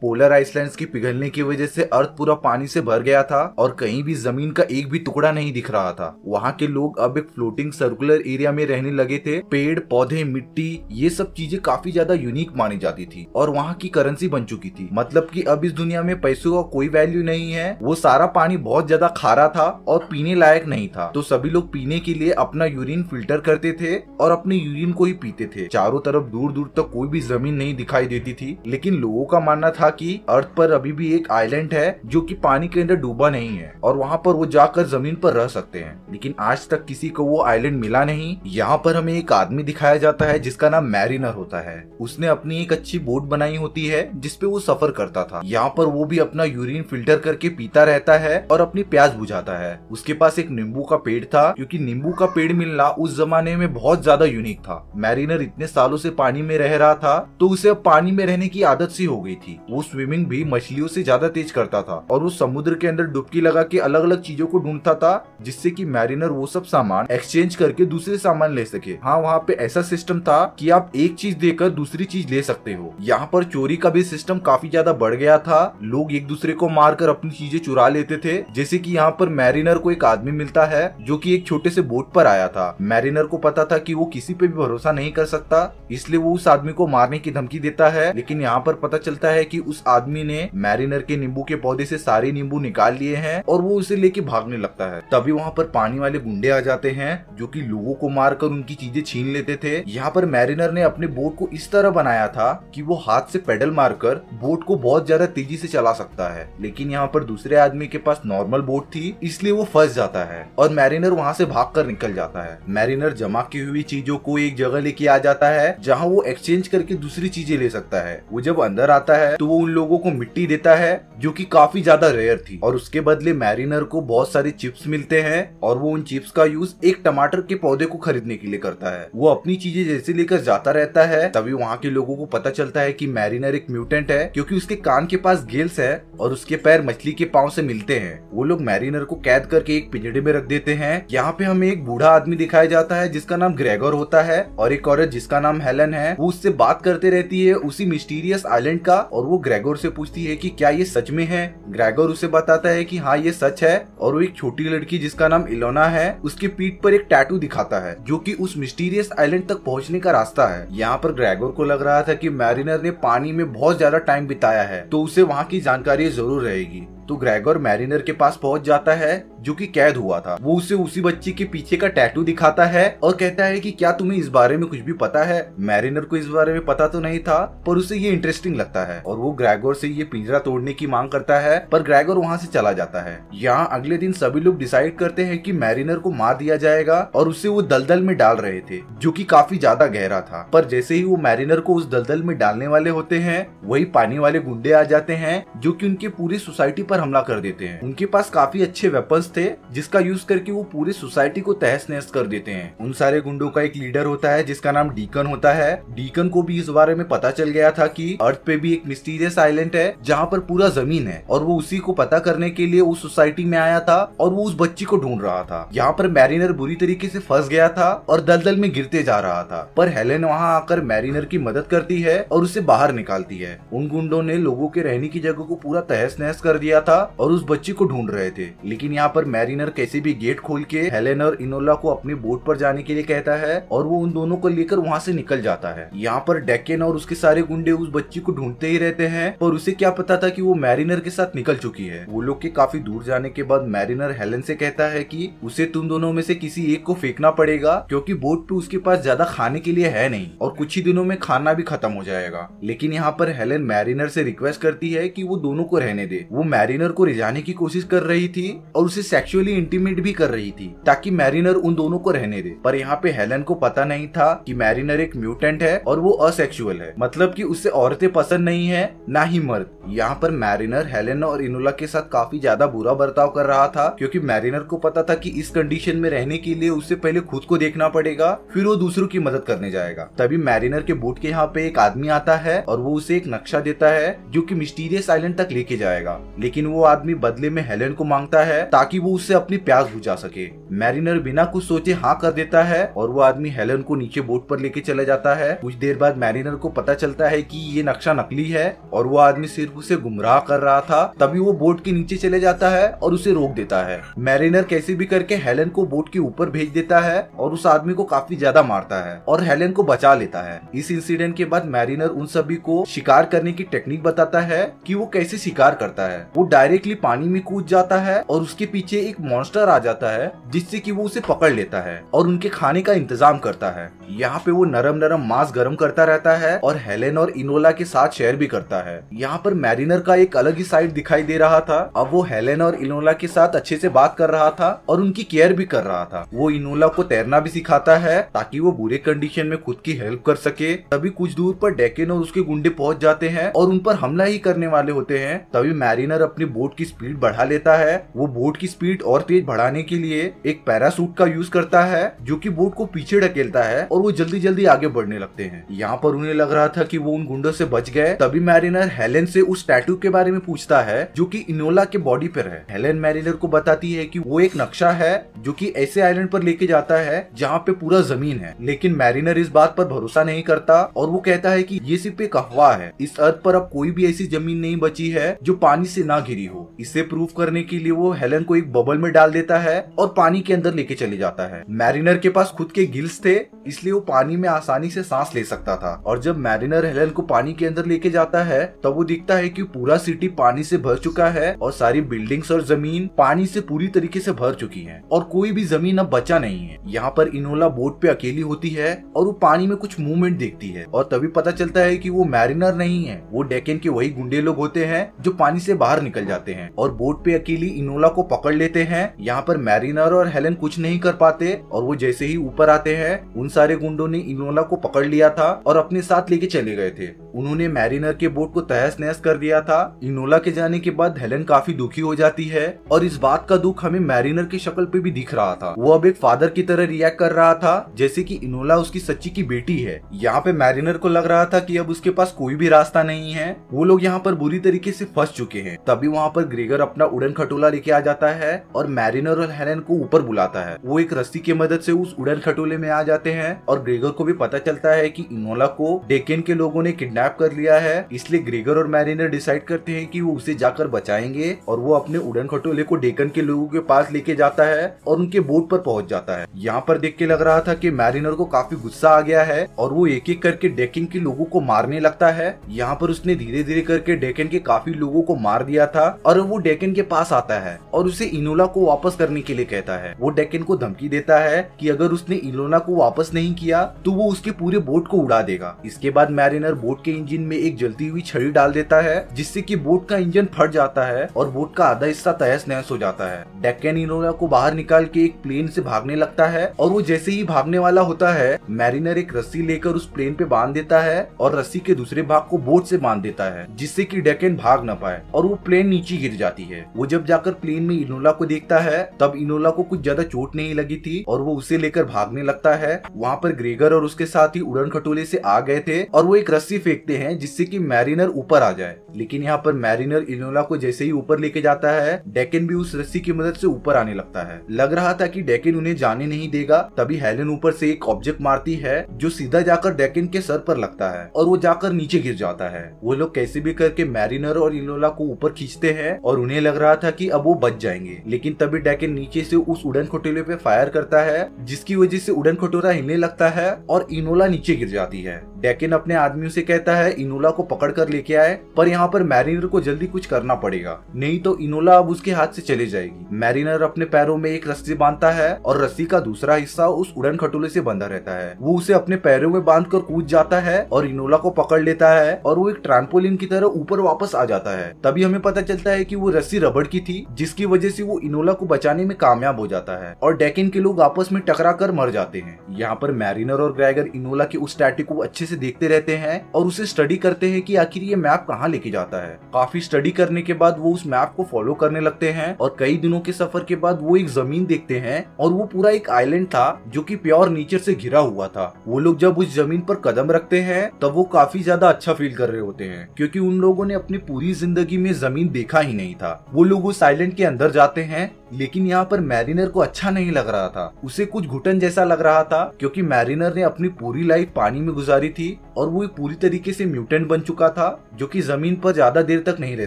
polar Iceland की पिघलने की वजह से अर्थ पूरा पानी से भर गया था और कहीं भी जमीन का एक भी टुकड़ा नहीं दिख रहा था वहाँ के लोग अब एक फ्लोटिंग सर्कुलर एरिया में रहने लगे थे पेड़ पौधे मिट्टी ये सब चीजें काफी ज्यादा यूनिक मानी जाती थी और वहाँ की करेंसी बन चुकी थी मतलब की अब इस दुनिया में पैसों का कोई वैल्यू नहीं है वो सारा पानी बहुत ज्यादा खारा था और पीने लायक नहीं था तो सभी लोग पीने के लिए अपना यूरिन फिल्टर करते थे और अपने यूरिन को ही पीते थे चारों तरफ दूर दूर तक कोई भी जमीन नहीं दिखाई देती थी लेकिन लोगों का मानना था कि अर्थ पर अभी भी एक आइलैंड है जो कि पानी के अंदर डूबा नहीं है और वहाँ पर वो जाकर जमीन पर रह सकते हैं लेकिन आज तक किसी को वो आइलैंड मिला नहीं यहाँ पर हमें एक आदमी दिखाया जाता है जिसका नाम मैरिनर होता है उसने अपनी एक अच्छी बोट बनाई होती है जिसपे वो सफर करता था यहाँ पर वो भी अपना यूरिन फिल्टर करके पीता रहता है और अपनी प्याज बुझाता है उसके पास एक नींबू का पेड़ था क्योंकि नींबू का पेड़ मिलना उस जमाने में बहुत ज्यादा यूनिक था मैरिनर इतने सालों से पानी में रह रहा था तो उसे अब पानी में रहने की आदत सी हो गई थी वो स्विमिंग भी मछलियों से ज्यादा तेज करता था और वो समुद्र के अंदर डुबकी लगा के अलग अलग चीजों को ढूंढता था जिससे कि मैरिनर वो सब सामान एक्सचेंज करके दूसरे सामान ले सके हाँ वहाँ पे ऐसा सिस्टम था कि आप एक चीज देकर दूसरी चीज ले सकते हो यहाँ पर चोरी का भी सिस्टम काफी ज्यादा बढ़ गया था लोग एक दूसरे को मारकर अपनी चीजें चुरा लेते थे जैसे की यहाँ पर मैरिनर को एक आदमी मिलता है जो की एक छोटे से बोट पर आया था मैरिनर को पता था कि वो किसी पे भी भरोसा नहीं कर सकता इसलिए वो उस आदमी को मारने की धमकी देता है लेकिन यहाँ पर पता चलता है कि उस आदमी ने मैरिनर के नींबू के पौधे से सारे नींबू निकाल लिए हैं और वो उसे लेके भागने लगता है तभी वहाँ पर पानी वाले गुंडे आ जाते हैं जो की लोगों को मारकर उनकी चीजें छीन लेते थे यहाँ पर मैरिनर ने अपने बोट को इस तरह बनाया था की वो हाथ से पेडल मारकर बोट को बहुत ज्यादा तेजी से चला सकता है लेकिन यहाँ पर दूसरे आदमी के पास नॉर्मल बोट थी इसलिए वो फंस जाता है और मैरिनर वहाँ से भाग कर निकल जाता है मैरिनर जमा की हुई चीजों को एक जगह लेके आ जाता है जहाँ वो एक्सचेंज करके दूसरी चीजें ले सकता है वो जब अंदर आता है तो वो उन लोगों को मिट्टी देता है जो कि काफी ज्यादा रेयर थी और उसके बदले मैरिनर को बहुत सारे चिप्स मिलते हैं और वो उन चिप्स का यूज एक टमाटर के पौधे को खरीदने के लिए करता है वो अपनी चीजें जैसे लेकर जाता रहता है तभी वहाँ के लोगों को पता चलता है की मैरिनर एक म्यूटेंट है क्यूँकी उसके कान के पास गेल्स है और उसके पैर मछली के पाँव से मिलते हैं वो लोग मैरिनर को कैद करके एक पिंजड़े में रख देते हैं यहाँ पे हमें एक बूढ़ा आदमी दिखाया जाता है जिसका नाम ग्रेगर होता है और एक औरत जिसका नाम हेलन है वो उससे बात करते रहती है उसी मिस्टीरियस आइलैंड का और वो ग्रेगोर से पूछती है कि क्या ये सच में है ग्रेगोर उसे बताता है कि हाँ ये सच है और वो एक छोटी लड़की जिसका नाम इलोना है उसके पीठ पर एक टैटू दिखाता है जो कि उस मिस्टीरियस आइलैंड तक पहुंचने का रास्ता है यहाँ पर ग्रेगोर को लग रहा था कि मैरिनर ने पानी में बहुत ज्यादा टाइम बिताया है तो उसे वहाँ की जानकारी जरूर रहेगी तो ग्रेगोर मैरिनर के पास पहुंच जाता है जो कि कैद हुआ था वो उसे उसी बच्ची के पीछे का टैटू दिखाता है और कहता है कि क्या तुम्हें इस बारे में कुछ भी पता है मैरिनर को इस बारे में पता तो नहीं था पर उसे ये इंटरेस्टिंग लगता है और वो ग्रेगोर से ये पिंजरा तोड़ने की मांग करता है पर ग्रेगोर वहाँ से चला जाता है यहाँ अगले दिन सभी लोग डिसाइड करते हैं की मैरिनर को मार दिया जाएगा और उसे वो दलदल में डाल रहे थे जो की काफी ज्यादा गहरा था पर जैसे ही वो मैरिनर को उस दलदल में डालने वाले होते हैं वही पानी वाले गुंडे आ जाते हैं जो की उनके पूरी सोसाइटी पर हमला कर देते हैं उनके पास काफी अच्छे वेपन थे जिसका यूज करके वो पूरी सोसाइटी को तहस नहस कर देते हैं उन सारे गुंडों का एक लीडर होता है जिसका नाम डीकन होता है डीकन को भी इस बारे में पता चल गया था कि अर्थ पे भी एक मिस्टीरियस आइलैंड है जहाँ पर पूरा जमीन है और वो उसी को पता करने के लिए उस सोसाइटी में आया था और वो उस बच्ची को ढूंढ रहा था यहाँ पर मैरिनर बुरी तरीके से फंस गया था और दलदल में गिरते जा रहा था पर हेलेन वहाँ आकर मैरिनर की मदद करती है और उसे बाहर निकालती है उन गुंडों ने लोगों के रहने की जगह को पूरा तहस नहस कर दिया था और उस बच्ची को ढूंढ रहे थे लेकिन यहाँ पर पर मैरिनर कैसे भी गेट खोल के हेलेन और इनोला को अपने बोट पर जाने के लिए कहता है और वो उन दोनों को लेकर वहाँ से निकल जाता है यहाँ पर डेकेन और उसके सारे गुंडे उस बच्ची को ढूंढते ही रहते हैं पर उसे क्या पता था की वो मैरिनर के साथ निकल चुकी है वो लोग के काफी दूर जाने के बाद मैरिनर हेलन से कहता है की उसे तुम दोनों में से किसी एक को फेंकना पड़ेगा क्योंकि बोट पे उसके पास ज्यादा खाने के लिए है नहीं और कुछ ही दिनों में खाना भी खत्म हो जाएगा लेकिन यहाँ पर हेलेन मैरिनर से रिक्वेस्ट करती है कि वो दोनों को रहने दे वो मैरिनर को रिजाने की कोशिश कर रही थी और उसे सेक्सुअली इंटीमेट भी कर रही थी ताकि मैरिनर उन दोनों को रहने दे पर यहाँ पे हेलन को पता नहीं था कि मैरिनर एक म्यूटेंट है और वो असेक्सुअल है मतलब कि उससे औरतें पसंद नहीं है ना ही मर्द यहाँ पर मैरिनर हेलन और इनोला के साथ काफी ज्यादा बुरा बर्ताव कर रहा था क्योंकि मैरिनर को पता था कि इस कंडीशन में रहने के लिए उससे पहले खुद को देखना पड़ेगा फिर वो दूसरों की मदद करने जाएगा तभी मैरिनर के बूट के यहाँ पे एक आदमी आता है और वो उसे एक नक्शा देता है जो की मिस्टीरियस आइलैंड तक लेके जाएगा लेकिन वो आदमी बदले में हेलन को मांगता है ताकि वो उससे अपनी प्यास बुझा सके मैरिनर बिना कुछ सोचे हाँ कर देता है और वो आदमी हेलन को नीचे बोट पर लेके चला जाता है कुछ देर बाद मैरिनर को पता चलता है कि ये नक्शा नकली है और वो आदमी सिर्फ उसे गुमराह कर रहा था तभी वो बोट के नीचे चले जाता है और उसे रोक देता है मैरिनर कैसे भी करके हेलन को बोट के ऊपर भेज देता है और उस आदमी को काफी ज्यादा मारता है और हेलन को बचा लेता है इस इंसिडेंट के बाद मैरिनर उन सभी को शिकार करने की टेक्निक बताता है कि वो कैसे शिकार करता है वो डायरेक्टली पानी में कूद जाता है और उसके पीछे पीछे एक मॉन्स्टर आ जाता है जिससे कि वो उसे पकड़ लेता है और उनके खाने का इंतजाम करता है यहाँ पे वो नरम नरम मांस गर्म करता रहता है और हेलेन और इनोला के साथ शेयर भी करता है यहाँ पर मैरिनर का एक अलग ही साइड दिखाई दे रहा था अब वो हेलेन और इनोला के साथ अच्छे से बात कर रहा था और उनकी केयर भी कर रहा था वो इनोला को तैरना भी सिखाता है ताकि वो बुरे कंडीशन में खुद की हेल्प कर सके तभी कुछ दूर पर डेकेन और उसके गुंडे पहुंच जाते हैं और उन पर हमला ही करने वाले होते हैं तभी मैरिनर अपनी बोट की स्पीड बढ़ा लेता है वो बोट की स्पीड और तेज बढ़ाने के लिए एक पैरासूट का यूज करता है जो कि बोट को पीछे ढकेलता है और वो जल्दी जल्दी आगे बढ़ने लगते हैं यहाँ पर उन्हें लग रहा था कि वो उन गुंडों से बच गए तभी मैरिनर हेलेन से उस टैटू के बारे में पूछता है जो कि इनोला के बॉडी पर है हेलेन मैरिनर को बताती है कि वो एक नक्शा है जो कि ऐसे आइलैंड पर लेके जाता है जहाँ पे पूरा जमीन है लेकिन मैरिनर इस बात पर भरोसा नहीं करता और वो कहता है कि ये सिर्फ एक अफवाह है इस अर्थ पर अब कोई भी ऐसी जमीन नहीं बची है जो पानी से ना घिरी हो इसे प्रूफ करने के लिए वो हेलन को एक बबल में डाल देता है और पानी के अंदर लेके चले जाता है मैरिनर के पास खुद के गिल्स थे इसलिए वो पानी में आसानी से सांस ले सकता था और जब मैरिनर हेलन को पानी के अंदर लेके जाता है तब तो वो दिखता है की पूरा सिटी पानी से भर चुका है और सारी बिल्डिंग्स और जमीन पानी से पूरी तरीके से भर चुकी है और कोई भी जमीन अब बचा नहीं है यहाँ पर इनोला बोट पे अकेली होती है और वो पानी में कुछ मूवमेंट देखती है और तभी पता चलता है की वो मैरिनर नहीं है वो डेकन के वही गुंडे लोग होते हैं जो पानी से बाहर निकल जाते हैं और बोट पे अकेली इनोला को पकड़ पकड़ लेते हैं यहाँ पर मैरिनर और हेलन कुछ नहीं कर पाते और वो जैसे ही ऊपर आते हैं उन सारे गुंडों ने इनोला को पकड़ लिया था और अपने साथ लेके चले गए थे उन्होंने मैरिनर के बोट को तहस नहस कर दिया था इनोला के जाने के बाद हेलन काफी दुखी हो जाती है और इस बात का दुख हमें मैरिनर की शक्ल पे भी दिख रहा था वो अब एक फादर की तरह रिएक्ट कर रहा था जैसे की इनोला उसकी सच्ची की बेटी है यहाँ पे मैरिनर को लग रहा था की अब उसके पास कोई भी रास्ता नहीं है वो लोग यहाँ पर बुरी तरीके से फंस चुके हैं तभी वहाँ पर ग्रेगर अपना उड़न खटोला लेके आ जाता है है और मैरिनर और हेलेन को ऊपर बुलाता है वो एक रस्सी की मदद से उस उड़न खटोले में आ जाते हैं और ग्रेगर को भी पता चलता है कि इनोला को डेकेन के लोगों ने किडनैप कर लिया है इसलिए ग्रेगर और मैरिनर डिसाइड करते हैं कि वो उसे जाकर बचाएंगे और वो अपने उड़न खटोले को डेकन के लोगों के पास लेके जाता है और उनके बोट पर पहुंच जाता है यहाँ पर देख के लग रहा था कि मैरिनर को काफी गुस्सा आ गया है और वो एक एक करके डेकिन के लोगों को मारने लगता है यहाँ पर उसने धीरे धीरे करके डेकन के काफी लोगों को मार दिया था और वो डेकन के पास आता है और उसे इनोला को वापस करने के लिए कहता है वो डेकिन को धमकी देता है कि अगर उसने इनोला को वापस नहीं किया तो वो उसके पूरे बोट को उड़ा देगा इसके बाद मैरिनर बोट के इंजन में एक जलती हुई छड़ी डाल देता है जिससे की बोट का इंजन फट जाता है और बोट का आधा हिस्सा तहस नहस हो जाता है डेक्कन इनोला को बाहर निकाल के एक प्लेन से भागने लगता है और वो जैसे ही भागने वाला होता है मैरिनर एक रस्सी लेकर उस प्लेन पे बांध देता है और रस्सी के दूसरे भाग को बोट से बांध देता है जिससे कि डेकेन भाग न पाए और वो प्लेन नीचे गिर जाती है वो जब जाकर प्लेन में इनोला इनोला को देखता है तब इनोला को कुछ ज्यादा चोट नहीं लगी थी और वो उसे लेकर भागने लगता है वहाँ पर ग्रेगर और उसके साथ ही उड़न खटोले से आ गए थे और वो एक रस्सी फेंकते हैं जिससे की मैरिनर ऊपर आ जाए लेकिन यहाँ पर मैरिनर इनोला को जैसे ही ऊपर लेके जाता है डेकिन भी उस रस्सी की मदद से ऊपर आने लगता है लग रहा था की डेकिन उन्हें जाने नहीं देगा तभी हेलन ऊपर से एक ऑब्जेक्ट मारती है जो सीधा जाकर डेकिन के सर पर लगता है और वो जाकर नीचे गिर जाता है वो लोग कैसे भी करके मैरिनर और इनोला को ऊपर खींचते हैं और उन्हें लग रहा था कि अब वो बच जाएंगे जाएंगे लेकिन तभी डैकन नीचे से उस उड़न खटोले पे फायर करता है जिसकी वजह से उड़न खटोरा हिलने लगता है और इनोला नीचे गिर जाती है डेकिन अपने आदमियों से कहता है इनोला को पकड़ कर लेके आए पर यहाँ पर मैरिनर को जल्दी कुछ करना पड़ेगा नहीं तो इनोला अब उसके हाथ से चले जाएगी मैरिनर अपने पैरों में एक रस्सी बांधता है और रस्सी का दूसरा हिस्सा उस उड़न खटोले से बंधा रहता है वो उसे अपने पैरों में बांध कर कूद जाता है और इनोला को पकड़ लेता है और वो एक ट्रांसपोलिन की तरह ऊपर वापस आ जाता है तभी हमें पता चलता है की वो रस्सी रबड़ की थी जिसकी वजह से से वो इनोला को बचाने में कामयाब हो जाता है और डेकिन के लोग आपस में टकरा कर मर जाते हैं यहाँ पर मैरिनर और ग्रैगर इनोला के उस टैटिक को अच्छे से देखते रहते हैं और उसे स्टडी करते हैं कि आखिर ये मैप कहाँ लेके जाता है काफी स्टडी करने के बाद वो उस मैप को फॉलो करने लगते हैं और कई दिनों के सफर के बाद वो एक जमीन देखते हैं और वो पूरा एक आईलैंड था जो की प्योर नेचर से घिरा हुआ था वो लोग जब उस जमीन पर कदम रखते हैं तब वो काफी ज्यादा अच्छा फील कर रहे होते हैं क्योंकि उन लोगों ने अपनी पूरी जिंदगी में जमीन देखा ही नहीं था वो लोग उस आइलैंड के अंदर जाते जाते हैं लेकिन यहाँ पर मैरिनर को अच्छा नहीं लग रहा था उसे कुछ घुटन जैसा लग रहा था क्योंकि मैरिनर ने अपनी पूरी लाइफ पानी में गुजारी थी और वो पूरी तरीके से म्यूटेंट बन चुका था जो कि जमीन पर ज्यादा देर तक नहीं रह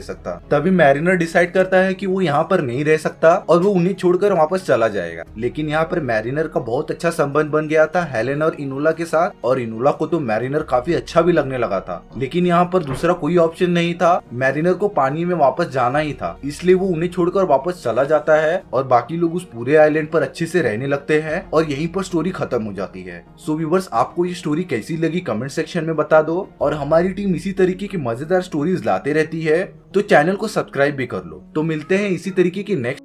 सकता तभी मैरिनर डिसाइड करता है कि वो यहाँ पर नहीं रह सकता और वो उन्हें छोड़कर वापस चला जाएगा लेकिन यहाँ पर मैरिनर का बहुत अच्छा संबंध बन गया था हेलेन और इनोला के साथ और इनोला को तो मैरिनर काफी अच्छा भी लगने लगा था लेकिन यहाँ पर दूसरा कोई ऑप्शन नहीं था मैरिनर को पानी में वापस जाना ही था इसलिए वो उन्हें छोड़कर वापस चला जाता है और बाकी लोग उस पूरे आईलैंड पर अच्छे से रहने लगते हैं और यही पर स्टोरी खत्म हो जाती है सो व्यूवर्स आपको ये स्टोरी कैसी लगी कमेंट सेक्शन सेक्शन में बता दो और हमारी टीम इसी तरीके की मजेदार स्टोरीज लाते रहती है तो चैनल को सब्सक्राइब भी कर लो तो मिलते हैं इसी तरीके की नेक्स्ट